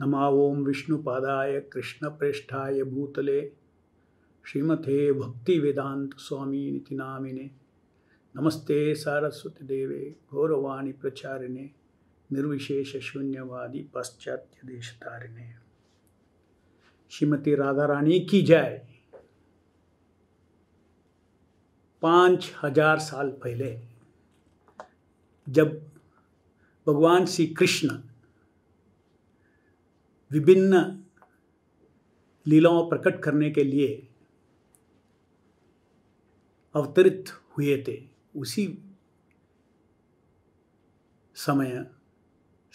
नमा ओं विष्णुपादाय कृष्णप्रेष्ठाय भूतले श्रीमते भक्ति वेदांत स्वामी नामिने नमस्ते सारस्वतीदेव गौरवाणी प्रचारिणे शून्यवादी पाश्चात्य तारिणे श्रीमती राधा रानी की जय पांच हजार साल पहले जब भगवान श्री कृष्ण विभिन्न लीलाओं प्रकट करने के लिए अवतरित हुए थे उसी समय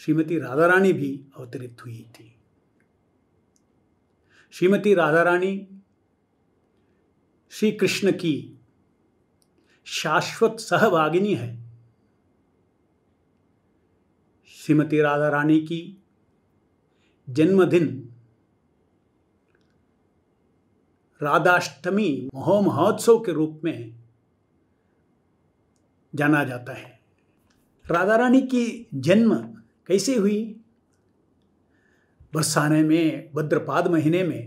श्रीमती राधा रानी भी अवतरित हुई थी श्रीमती राधा रानी श्री कृष्ण की शाश्वत सहभागिनी है श्रीमती राधा रानी की जन्मदिन राधाष्टमी महो महोत्सव के रूप में जाना जाता है राधा रानी की जन्म कैसे हुई बरसाने में भद्रपाद महीने में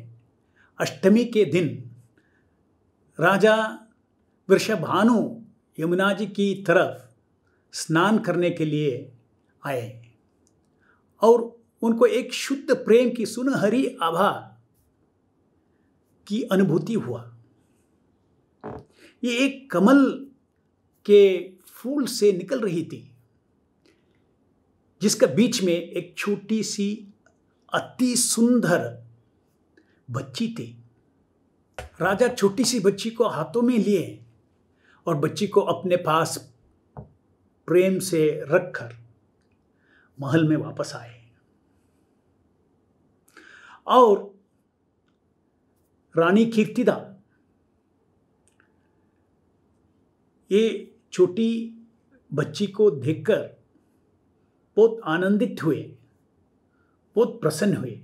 अष्टमी के दिन राजा वृषभानु यमुना जी की तरफ स्नान करने के लिए आए और उनको एक शुद्ध प्रेम की सुनहरी आभा की अनुभूति हुआ ये एक कमल के फूल से निकल रही थी जिसके बीच में एक छोटी सी अति सुंदर बच्ची थी राजा छोटी सी बच्ची को हाथों में लिए और बच्ची को अपने पास प्रेम से रखकर महल में वापस आए और रानी कीर्तिदा ये छोटी बच्ची को देखकर बहुत आनंदित हुए बहुत प्रसन्न हुए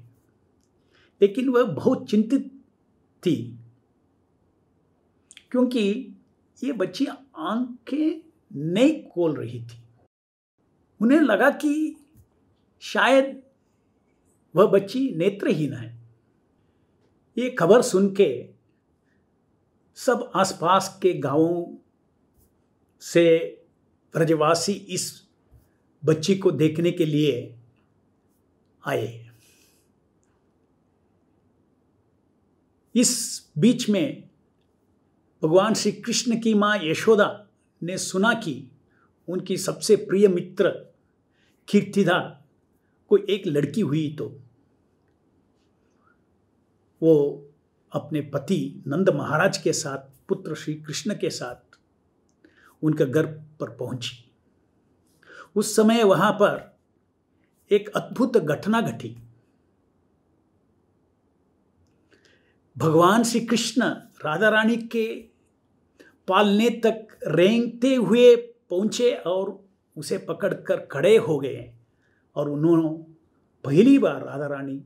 लेकिन वह बहुत चिंतित थी क्योंकि ये बच्ची आंखें नहीं खोल रही थी उन्हें लगा कि शायद वह बच्ची नेत्रहीन है ये खबर सुन के सब आसपास के गांवों से ब्रजवासी इस बच्ची को देखने के लिए आए इस बीच में भगवान श्री कृष्ण की माँ यशोदा ने सुना कि उनकी सबसे प्रिय मित्र कीर्तिदा कोई एक लड़की हुई तो वो अपने पति नंद महाराज के साथ पुत्र श्री कृष्ण के साथ उनका घर पर पहुंची उस समय वहां पर एक अद्भुत घटना घटी भगवान श्री कृष्ण राधा रानी के पालने तक रेंगते हुए पहुंचे और उसे पकड़कर खड़े हो गए और उन्होंने पहली बार राधा रानी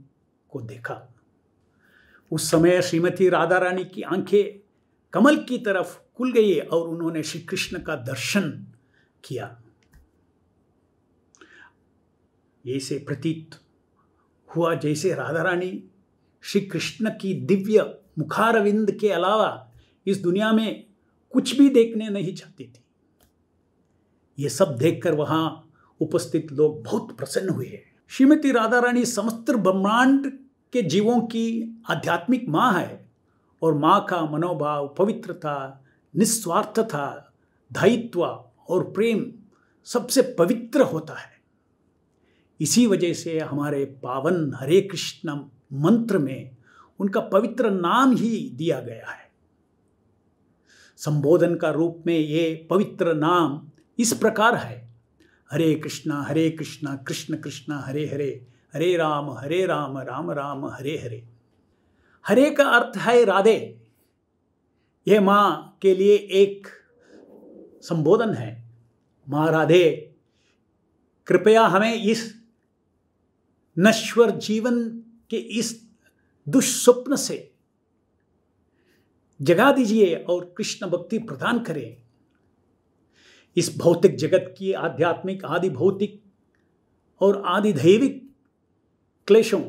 को देखा उस समय श्रीमती राधा रानी की आंखें कमल की तरफ खुल गई और उन्होंने श्री कृष्ण का दर्शन किया ऐसे प्रतीत हुआ जैसे राधा रानी श्री कृष्ण की दिव्य मुखारविंद के अलावा इस दुनिया में कुछ भी देखने नहीं चाहती थी ये सब देखकर वहां उपस्थित लोग बहुत प्रसन्न हुए हैं श्रीमती राधा रानी समस्त ब्रह्मांड के जीवों की आध्यात्मिक माँ है और माँ का मनोभाव पवित्रता निस्वार्थता दायित्व और प्रेम सबसे पवित्र होता है इसी वजह से हमारे पावन हरे कृष्ण मंत्र में उनका पवित्र नाम ही दिया गया है संबोधन का रूप में ये पवित्र नाम इस प्रकार है हरे कृष्णा हरे कृष्णा कृष्ण कृष्णा हरे हरे हरे राम हरे राम राम राम हरे हरे हरे का अर्थ है राधे यह माँ के लिए एक संबोधन है माँ राधे कृपया हमें इस नश्वर जीवन के इस दुस्वप्न से जगा दीजिए और कृष्ण भक्ति प्रदान करें इस भौतिक जगत की आध्यात्मिक आदि भौतिक और आदि दैविक क्लेशों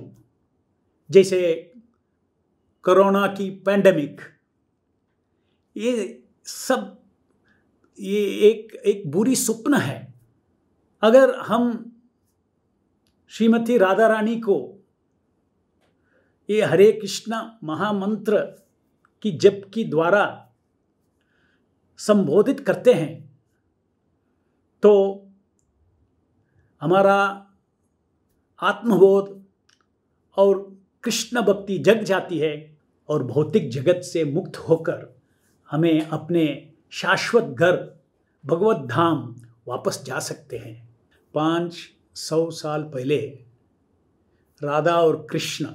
जैसे कोरोना की पैंडेमिक ये सब ये एक एक बुरी स्वप्न है अगर हम श्रीमती राधा रानी को ये हरे कृष्ण महामंत्र की जप की द्वारा संबोधित करते हैं तो हमारा आत्मबोध और कृष्ण भक्ति जग जाती है और भौतिक जगत से मुक्त होकर हमें अपने शाश्वत घर भगवत धाम वापस जा सकते हैं पाँच सौ साल पहले राधा और कृष्ण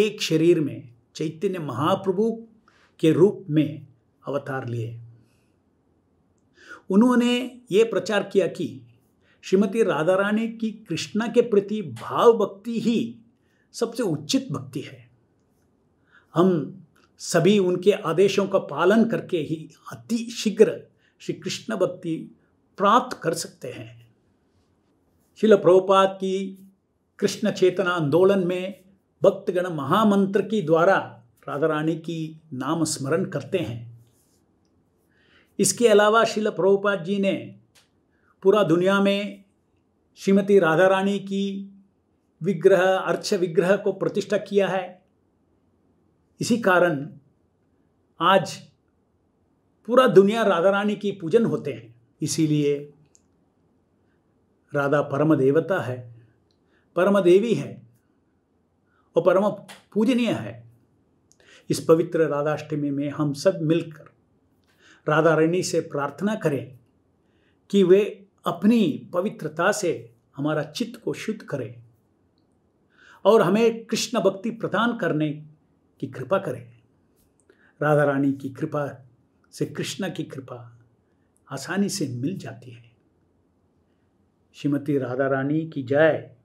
एक शरीर में चैतन्य महाप्रभु के रूप में अवतार लिए उन्होंने ये प्रचार किया कि श्रीमती राधा रानी की कृष्णा के प्रति भाव भक्ति ही सबसे उचित भक्ति है हम सभी उनके आदेशों का पालन करके ही अति शीघ्र श्री कृष्ण भक्ति प्राप्त कर सकते हैं शिल प्रभुपाद की कृष्ण चेतना आंदोलन में भक्तगण महामंत्र की द्वारा राधा रानी की नाम स्मरण करते हैं इसके अलावा शिल प्रभुपाद जी ने पूरा दुनिया में श्रीमती राधा रानी की विग्रह अर्च विग्रह को प्रतिष्ठा किया है इसी कारण आज पूरा दुनिया राधा रानी की पूजन होते हैं इसीलिए राधा परम देवता है परम देवी है और परम पूजनीय है इस पवित्र राधाष्टमी में हम सब मिलकर राधा रानी से प्रार्थना करें कि वे अपनी पवित्रता से हमारा चित्त को शुद्ध करें और हमें कृष्ण भक्ति प्रदान करने की कृपा करें राधा रानी की कृपा से कृष्ण की कृपा आसानी से मिल जाती है श्रीमती राधा रानी की जय